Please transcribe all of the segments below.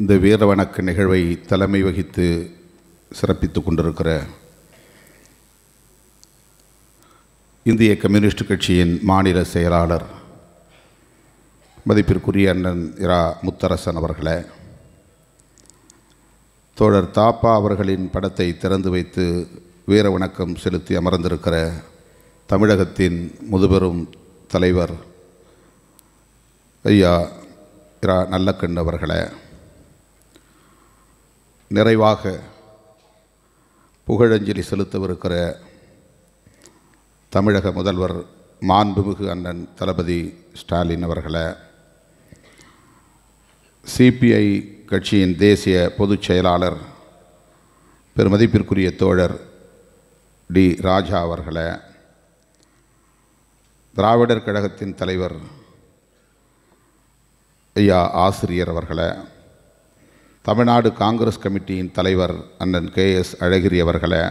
இந்த வீர வணக்க நிகழ்வை தலைமை வகித்து சிறப்பித்து கொண்டிருக்கிற இந்திய கம்யூனிஸ்ட் கட்சியின் மாநில செயலாளர் மதிப்பிற்குரிய அண்ணன் இரா முத்தரசன் அவர்களே தோழர் தாப்பா அவர்களின் படத்தை திறந்து வைத்து வீர வணக்கம் செலுத்தி அமர்ந்திருக்கிற தமிழகத்தின் முதுபெரும் தலைவர் ஐயா இரா நல்லக்கண் அவர்களே நிறைவாக புகழஞ்சலி செலுத்தவிருக்கிற தமிழக முதல்வர் மாண்புமிகு அண்ணன் தளபதி ஸ்டாலின் அவர்களை சிபிஐ கட்சியின் தேசிய பொதுச் செயலாளர் பெருமதிப்பிற்குரிய தோழர் டி ராஜா அவர்களை திராவிடர் கழகத்தின் தலைவர் ஐயா ஆசிரியர் அவர்களை தமிழ்நாடு காங்கிரஸ் கமிட்டியின் தலைவர் அண்ணன் கே எஸ் அழகிரி அவர்களை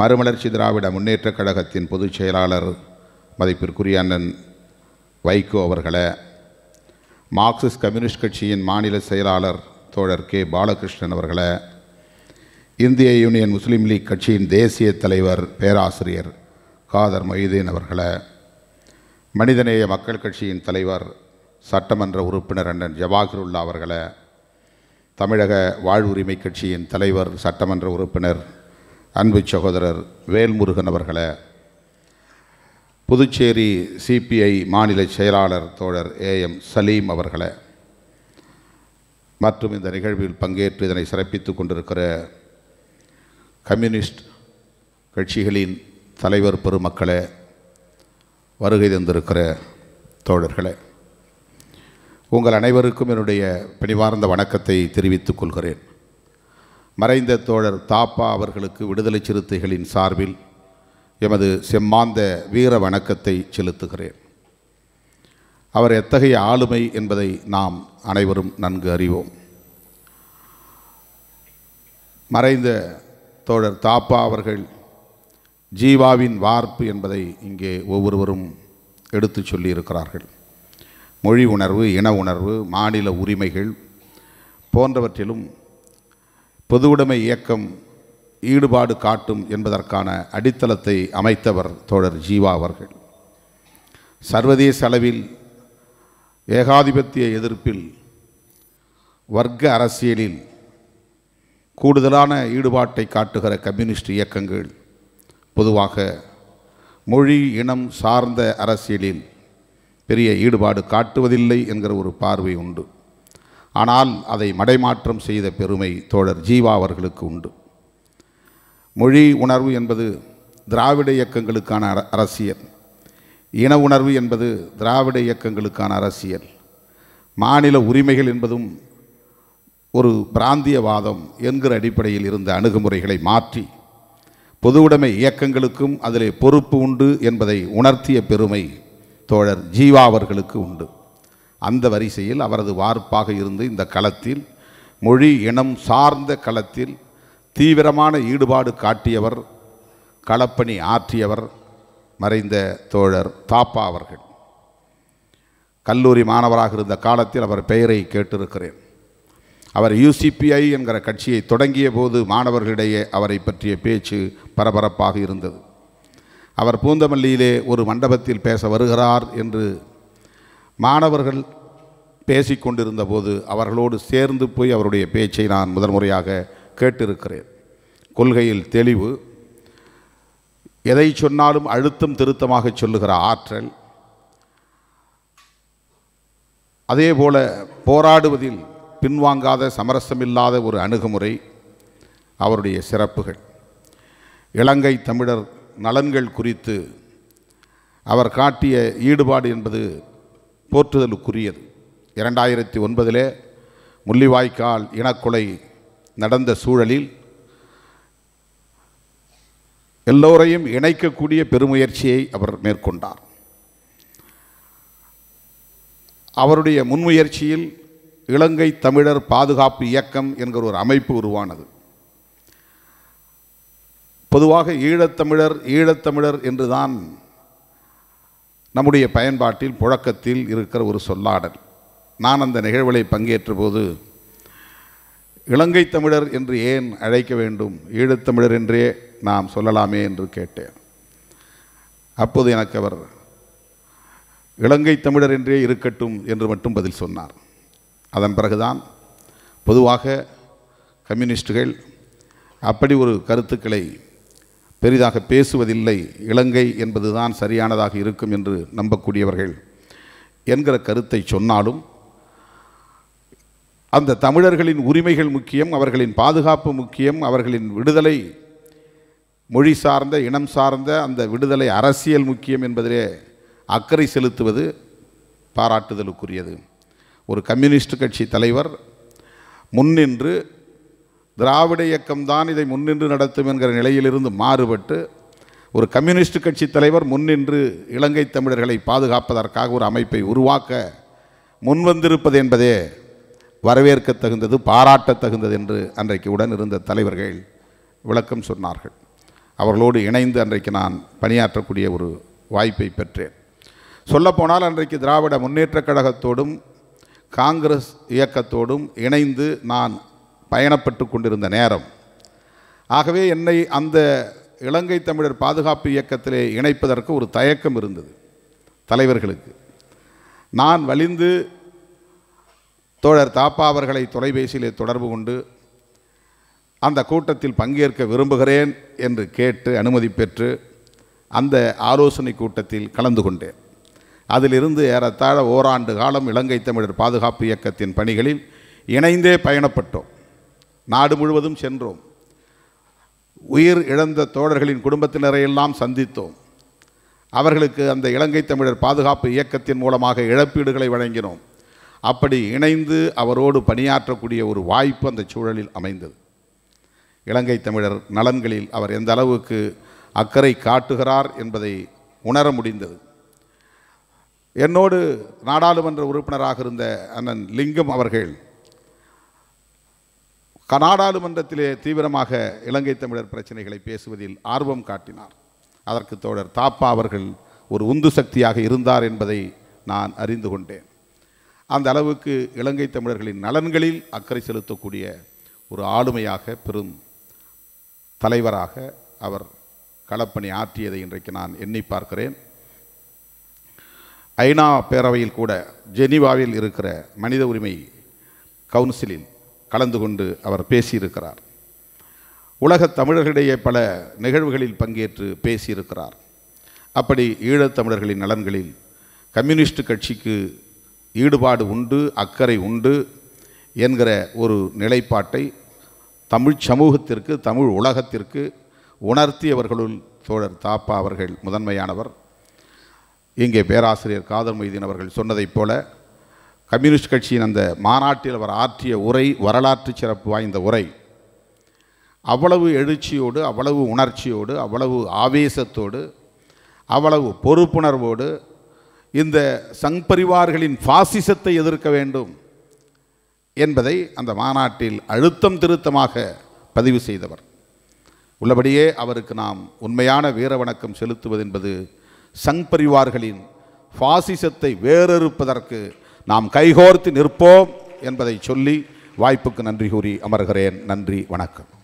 மறுமலர்ச்சி திராவிட முன்னேற்றக் கழகத்தின் பொதுச் செயலாளர் மதிப்பிற்குரிய அண்ணன் வைகோ அவர்களை மார்க்சிஸ்ட் கம்யூனிஸ்ட் கட்சியின் மாநில செயலாளர் தோழர் கே பாலகிருஷ்ணன் அவர்களை இந்திய யூனியன் முஸ்லீம் லீக் கட்சியின் தேசிய தலைவர் பேராசிரியர் காதர் மொய்தீன் அவர்களை மனிதநேய மக்கள் கட்சியின் தலைவர் சட்டமன்ற உறுப்பினர் அண்ணன் ஜவாஹிருல்லா அவர்களை தமிழக வாழ்வுரிமை கட்சியின் தலைவர் சட்டமன்ற உறுப்பினர் அன்பு சகோதரர் வேல்முருகன் அவர்களை புதுச்சேரி சிபிஐ மாநில செயலாளர் தோழர் ஏ எம் சலீம் அவர்களை மற்றும் இந்த நிகழ்வில் பங்கேற்று இதனை சிறப்பித்து கொண்டிருக்கிற கம்யூனிஸ்ட் கட்சிகளின் தலைவர் பெருமக்களே வருகை தந்திருக்கிற தோழர்களே உங்கள் அனைவருக்கும் என்னுடைய பணிவார்ந்த வணக்கத்தை தெரிவித்துக் கொள்கிறேன் மறைந்த தோழர் தாப்பா அவர்களுக்கு விடுதலை சிறுத்தைகளின் சார்பில் எமது செம்மாந்த வீர வணக்கத்தை செலுத்துகிறேன் அவர் எத்தகைய ஆளுமை என்பதை நாம் அனைவரும் நன்கு அறிவோம் மறைந்த தோழர் தாப்பா அவர்கள் ஜீவாவின் வார்ப்பு என்பதை இங்கே ஒவ்வொருவரும் எடுத்து சொல்லியிருக்கிறார்கள் மொழி உணர்வு இன உணர்வு மாநில உரிமைகள் போன்றவற்றிலும் பொதுவுடைமை இயக்கம் ஈடுபாடு காட்டும் என்பதற்கான அடித்தளத்தை அமைத்தவர் தோழர் ஜீவா அவர்கள் சர்வதேச அளவில் ஏகாதிபத்திய எதிர்ப்பில் வர்க்க அரசியலில் கூடுதலான ஈடுபாட்டை காட்டுகிற கம்யூனிஸ்ட் இயக்கங்கள் பொதுவாக மொழி இனம் சார்ந்த அரசியலில் பெரிய ஈடுபாடு காட்டுவதில்லை என்கிற ஒரு பார்வை உண்டு ஆனால் அதை மடைமாற்றம் செய்த பெருமை தோழர் ஜீவா அவர்களுக்கு உண்டு மொழி உணர்வு என்பது திராவிட இயக்கங்களுக்கான அரசியல் இன உணர்வு என்பது திராவிட இயக்கங்களுக்கான அரசியல் மாநில உரிமைகள் என்பதும் ஒரு பிராந்தியவாதம் என்கிற அடிப்படையில் இருந்த அணுகுமுறைகளை மாற்றி பொதுவுடைமை இயக்கங்களுக்கும் அதிலே பொறுப்பு உண்டு என்பதை உணர்த்திய பெருமை தோழர் ஜீவா அவர்களுக்கு உண்டு அந்த வரிசையில் அவரது வார்ப்பாக இருந்து இந்த களத்தில் மொழி இனம் சார்ந்த களத்தில் தீவிரமான ஈடுபாடு காட்டியவர் களப்பணி ஆற்றியவர் மறைந்த தோழர் தாப்பா அவர்கள் கல்லூரி மாணவராக இருந்த காலத்தில் அவர் பெயரை கேட்டிருக்கிறேன் அவர் யூசிபிஐ என்கிற கட்சியை தொடங்கிய போது மாணவர்களிடையே அவரை பற்றிய பேச்சு பரபரப்பாக இருந்தது அவர் பூந்தமல்லியிலே ஒரு மண்டபத்தில் பேச வருகிறார் என்று மாணவர்கள் பேசிக்கொண்டிருந்த போது அவர்களோடு சேர்ந்து போய் அவருடைய பேச்சை நான் முதன்முறையாக கேட்டிருக்கிறேன் கொள்கையில் தெளிவு எதை சொன்னாலும் அழுத்தம் திருத்தமாக சொல்லுகிற ஆற்றல் அதே போல போராடுவதில் பின்வாங்காத சமரசமில்லாத ஒரு அணுகுமுறை அவருடைய சிறப்புகள் இலங்கை தமிழர் நலன்கள் குறித்து அவர் காட்டிய ஈடுபாடு என்பது போற்றுதலுக்குரியது இரண்டாயிரத்தி ஒன்பதிலே முள்ளிவாய்க்கால் இனக்கொலை நடந்த சூழலில் எல்லோரையும் இணைக்கக்கூடிய பெருமுயற்சியை அவர் மேற்கொண்டார் அவருடைய முன்முயற்சியில் இலங்கை தமிழர் பாதுகாப்பு இயக்கம் என்கிற ஒரு அமைப்பு உருவானது பொதுவாக ஈழத்தமிழர் ஈழத்தமிழர் என்றுதான் நம்முடைய பயன்பாட்டில் புழக்கத்தில் இருக்கிற ஒரு சொல்லாடல் நான் அந்த நிகழ்வுகளை பங்கேற்ற போது இலங்கை தமிழர் என்று ஏன் அழைக்க வேண்டும் ஈழத்தமிழர் என்றே நாம் சொல்லலாமே என்று கேட்டேன் அப்போது எனக்கு அவர் இலங்கை தமிழர் என்றே இருக்கட்டும் என்று மட்டும் பதில் சொன்னார் அதன் பிறகுதான் பொதுவாக கம்யூனிஸ்டுகள் அப்படி ஒரு கருத்துக்களை பெரிதாக பேசுவதில்லை இலங்கை என்பதுதான் சரியானதாக இருக்கும் என்று நம்பக்கூடியவர்கள் என்கிற கருத்தை சொன்னாலும் அந்த தமிழர்களின் உரிமைகள் முக்கியம் அவர்களின் பாதுகாப்பு முக்கியம் அவர்களின் விடுதலை மொழி சார்ந்த இனம் சார்ந்த அந்த விடுதலை அரசியல் முக்கியம் என்பதிலே அக்கறை செலுத்துவது பாராட்டுதலுக்குரியது ஒரு கம்யூனிஸ்ட் கட்சி தலைவர் முன்னின்று திராவிட இயக்கம்தான் இதை முன்னின்று நடத்தும் என்கிற நிலையிலிருந்து மாறுபட்டு ஒரு கம்யூனிஸ்ட் கட்சி தலைவர் முன்னின்று இலங்கை தமிழர்களை பாதுகாப்பதற்காக ஒரு அமைப்பை உருவாக்க முன்வந்திருப்பது என்பதே வரவேற்க தகுந்தது பாராட்டத்தகுந்தது தகுந்தது என்று அன்றைக்கு உடன் இருந்த தலைவர்கள் விளக்கம் சொன்னார்கள் அவர்களோடு இணைந்து அன்றைக்கு நான் பணியாற்றக்கூடிய ஒரு வாய்ப்பை பெற்றேன் சொல்லப்போனால் அன்றைக்கு திராவிட முன்னேற்றக் கழகத்தோடும் காங்கிரஸ் இயக்கத்தோடும் இணைந்து நான் பயணப்பட்டு கொண்டிருந்த நேரம் ஆகவே என்னை அந்த இலங்கை தமிழர் பாதுகாப்பு இயக்கத்திலே இணைப்பதற்கு ஒரு தயக்கம் இருந்தது தலைவர்களுக்கு நான் வலிந்து தோழர் தாப்பா அவர்களை தொலைபேசியிலே தொடர்பு கொண்டு அந்த கூட்டத்தில் பங்கேற்க விரும்புகிறேன் என்று கேட்டு அனுமதி பெற்று அந்த ஆலோசனை கூட்டத்தில் கலந்து கொண்டேன் அதிலிருந்து ஏறத்தாழ ஓராண்டு காலம் இலங்கை தமிழர் பாதுகாப்பு இயக்கத்தின் பணிகளில் இணைந்தே பயணப்பட்டோம் நாடு முழுவதும் சென்றோம் உயிர் இழந்த தோழர்களின் குடும்பத்தினரையெல்லாம் சந்தித்தோம் அவர்களுக்கு அந்த இலங்கை தமிழர் பாதுகாப்பு இயக்கத்தின் மூலமாக இழப்பீடுகளை வழங்கினோம் அப்படி இணைந்து அவரோடு பணியாற்றக்கூடிய ஒரு வாய்ப்பு அந்த சூழலில் அமைந்தது இலங்கை தமிழர் நலன்களில் அவர் எந்த அளவுக்கு அக்கறை காட்டுகிறார் என்பதை உணர முடிந்தது என்னோடு நாடாளுமன்ற உறுப்பினராக இருந்த அண்ணன் லிங்கம் அவர்கள் நாடாளுமன்றத்திலே தீவிரமாக இலங்கை தமிழர் பிரச்சனைகளை பேசுவதில் ஆர்வம் காட்டினார் அதற்கு தோழர் தாப்பா அவர்கள் ஒரு உந்து சக்தியாக இருந்தார் என்பதை நான் அறிந்து கொண்டேன் அந்த அளவுக்கு இலங்கை தமிழர்களின் நலன்களில் அக்கறை செலுத்தக்கூடிய ஒரு ஆளுமையாக பெரும் தலைவராக அவர் களப்பணி ஆற்றியதை இன்றைக்கு நான் எண்ணி பார்க்கிறேன் ஐநா பேரவையில் கூட ஜெனீவாவில் இருக்கிற மனித உரிமை கவுன்சிலில் கலந்து கொண்டு அவர் பேசியிருக்கிறார் உலக தமிழர்களிடையே பல நிகழ்வுகளில் பங்கேற்று பேசியிருக்கிறார் அப்படி ஈழத்தமிழர்களின் நலன்களில் கம்யூனிஸ்ட் கட்சிக்கு ஈடுபாடு உண்டு அக்கறை உண்டு என்கிற ஒரு நிலைப்பாட்டை தமிழ் சமூகத்திற்கு தமிழ் உலகத்திற்கு உணர்த்தியவர்களுள் தோழர் தாப்பா அவர்கள் முதன்மையானவர் இங்கே பேராசிரியர் காதர் மொய்தீன் அவர்கள் சொன்னதைப் போல கம்யூனிஸ்ட் கட்சியின் அந்த மாநாட்டில் அவர் ஆற்றிய உரை வரலாற்று சிறப்பு வாய்ந்த உரை அவ்வளவு எழுச்சியோடு அவ்வளவு உணர்ச்சியோடு அவ்வளவு ஆவேசத்தோடு அவ்வளவு பொறுப்புணர்வோடு இந்த சங் பரிவார்களின் பாசிசத்தை எதிர்க்க வேண்டும் என்பதை அந்த மாநாட்டில் அழுத்தம் திருத்தமாக பதிவு செய்தவர் உள்ளபடியே அவருக்கு நாம் உண்மையான வீர வணக்கம் செலுத்துவது என்பது சங் பரிவார்களின் பாசிசத்தை வேறறுப்பதற்கு நாம் கைகோர்த்து நிற்போம் என்பதை சொல்லி வாய்ப்புக்கு நன்றி கூறி அமர்கிறேன் நன்றி வணக்கம்